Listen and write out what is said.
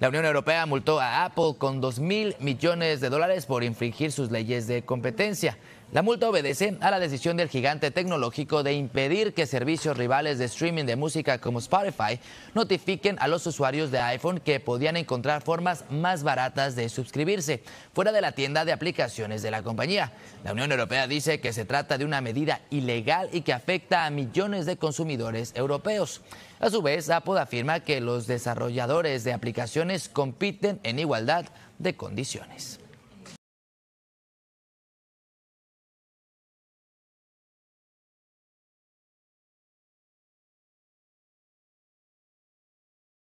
La Unión Europea multó a Apple con 2 mil millones de dólares por infringir sus leyes de competencia. La multa obedece a la decisión del gigante tecnológico de impedir que servicios rivales de streaming de música como Spotify notifiquen a los usuarios de iPhone que podían encontrar formas más baratas de suscribirse fuera de la tienda de aplicaciones de la compañía. La Unión Europea dice que se trata de una medida ilegal y que afecta a millones de consumidores europeos. A su vez, Apple afirma que los desarrolladores de aplicaciones compiten en igualdad de condiciones.